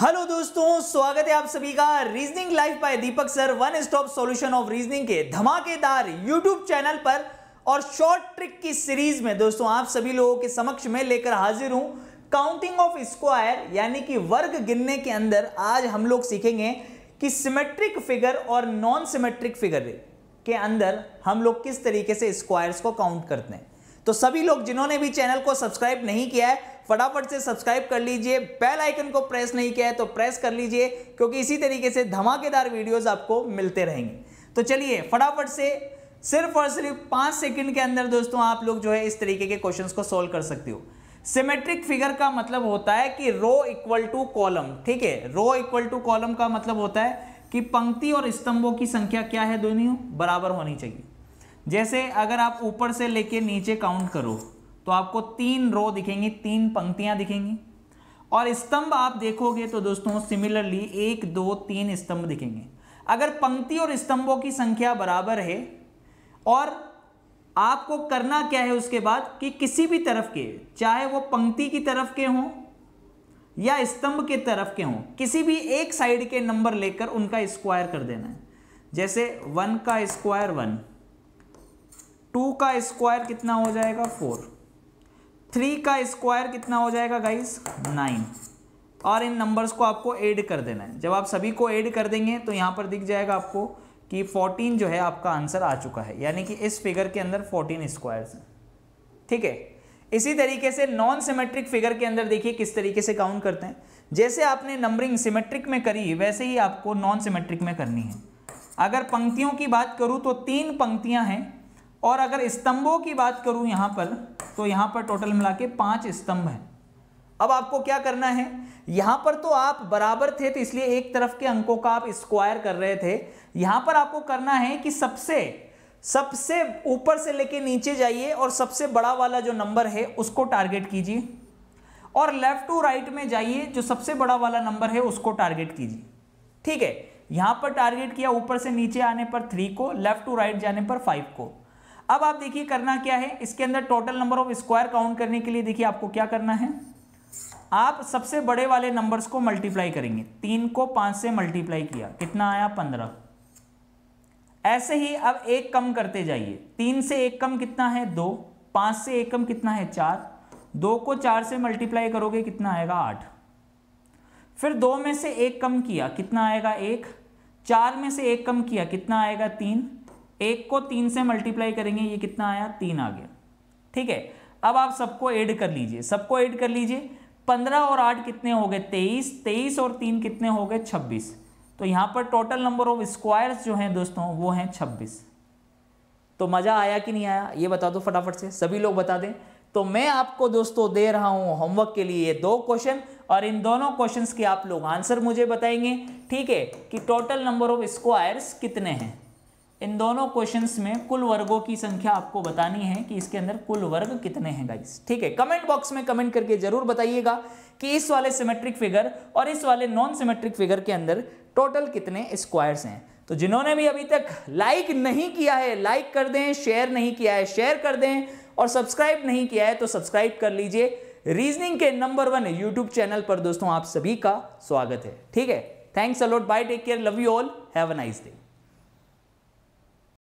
hello दोस्तों स्वागत है आप सभी का reasoning life by Deepak sir one stop solution of reasoning के धमाकेदार यूट्यूब चैनल पर और शॉर्ट ट्रिक की सीरीज में दोस्तों आप सभी लोगों के समक्ष में लेकर हाजिर हूं काउंटिंग ऑफ स्क्वायर यानी कि वर्ग गिनने के अंदर आज हम लोग सीखेंगे कि सिमेट्रिक फिगर और नॉन सिमेट्रिक फिगर के अंदर हम लोग किस तरीके से स्क्वायर्स को काउंट करते हैं तो सभी लोग जिन्होंने भी चैनल को सब्सक्राइब नहीं किया है फटाफट से सब्सक्राइब कर लीजिए बेल आइकन को प्रेस नहीं किया है तो प्रेस कर लीजिए क्योंकि इसी तरीके से धमाकेदार वीडियोस आपको मिलते रहेंगे तो चलिए फटाफट से सिर्फ और सिर्फ पांच सेकंड के अंदर दोस्तों आप लोग जो है इस तरीके के क्वेश्चंस को सोल्व कर सकते हो सिमेट्रिक फिगर का मतलब होता है कि रो इक्वल टू कॉलम ठीक है रो इक्वल टू कॉलम का मतलब होता है कि पंक्ति और स्तंभों की संख्या क्या है दोनों बराबर होनी चाहिए जैसे अगर आप ऊपर से लेके नीचे काउंट करो तो आपको तीन रो दिखेंगी तीन पंक्तियां दिखेंगी और स्तंभ आप देखोगे तो दोस्तों सिमिलरली एक दो तीन स्तंभ दिखेंगे अगर पंक्ति और स्तंभों की संख्या बराबर है और आपको करना क्या है उसके बाद कि किसी भी तरफ के चाहे वो पंक्ति की तरफ के हों या स्तंभ के तरफ के हों किसी भी एक साइड के नंबर लेकर उनका स्क्वायर कर देना है जैसे वन का स्क्वायर वन टू का स्क्वायर कितना हो जाएगा फोर थ्री का स्क्वायर कितना हो जाएगा गाइस नाइन और इन नंबर्स को आपको ऐड कर देना है जब आप सभी को ऐड कर देंगे तो यहाँ पर दिख जाएगा आपको कि 14 जो है आपका आंसर आ चुका है यानी कि इस फिगर के अंदर 14 स्क्वायर्स हैं ठीक है इसी तरीके से नॉन सिमेट्रिक फिगर के अंदर देखिए किस तरीके से काउंट करते हैं जैसे आपने नंबरिंग सिमेट्रिक में करी वैसे ही आपको नॉन सिमेट्रिक में करनी है अगर पंक्तियों की बात करूँ तो तीन पंक्तियाँ हैं और अगर स्तंभों की बात करूं यहां पर तो यहां पर टोटल मिला के पांच स्तंभ हैं अब आपको क्या करना है यहां पर तो आप बराबर थे तो इसलिए एक तरफ के अंकों का आप स्क्वायर कर रहे थे यहां पर आपको करना है कि सबसे सबसे ऊपर से लेके नीचे जाइए और सबसे बड़ा वाला जो नंबर है उसको टारगेट कीजिए और लेफ्ट टू राइट में जाइए जो सबसे बड़ा वाला नंबर है उसको टारगेट कीजिए ठीक है यहां पर टारगेट किया ऊपर से नीचे आने पर थ्री को लेफ्ट टू राइट जाने पर फाइव को अब आप देखिए करना क्या है इसके अंदर total number of square count करने के लिए देखिए आपको क्या करना है आप सबसे बड़े वाले नंबर्स को मल्टीप्लाई करेंगे तीन को पांच से मल्टीप्लाई किया कितना आया पंद्रह ऐसे ही अब एक कम करते जाइए तीन से एक कम कितना है दो पांच से एक कम कितना है चार दो को चार से मल्टीप्लाई करोगे कितना आएगा आठ फिर दो में से एक कम किया कितना आएगा एक चार में से एक कम किया कितना आएगा तीन एक को तीन से मल्टीप्लाई करेंगे ये कितना आया तीन आ गया ठीक है अब आप सबको ऐड कर लीजिए सबको ऐड कर लीजिए पंद्रह और आठ कितने हो गए तेईस तेईस और तीन कितने हो गए छब्बीस तो यहाँ पर टोटल नंबर ऑफ स्क्वायर्स जो हैं दोस्तों वो हैं छब्बीस तो मज़ा आया कि नहीं आया ये बता दो फटाफट से सभी लोग बता दें तो मैं आपको दोस्तों दे रहा हूँ होमवर्क के लिए ये दो क्वेश्चन और इन दोनों क्वेश्चंस के आप लोग आंसर मुझे बताएंगे ठीक है कि टोटल नंबर ऑफ स्क्वायर्स कितने हैं इन दोनों क्वेश्चंस में कुल वर्गों की संख्या आपको बतानी है कि इसके अंदर कुल वर्ग कितने हैं गाइस ठीक है कमेंट बॉक्स में कमेंट करके जरूर बताइएगा कि इस वाले सिमेट्रिक फिगर और इस वाले नॉन सिमेट्रिक फिगर के अंदर टोटल कितने स्क्वायर्स हैं तो जिन्होंने भी अभी तक लाइक नहीं किया है लाइक कर दें शेयर नहीं किया है शेयर कर दें और सब्सक्राइब नहीं किया है तो सब्सक्राइब कर लीजिए रीजनिंग के नंबर वन यूट्यूब चैनल पर दोस्तों आप सभी का स्वागत है ठीक है thanks a lot bye take care love you all have a nice day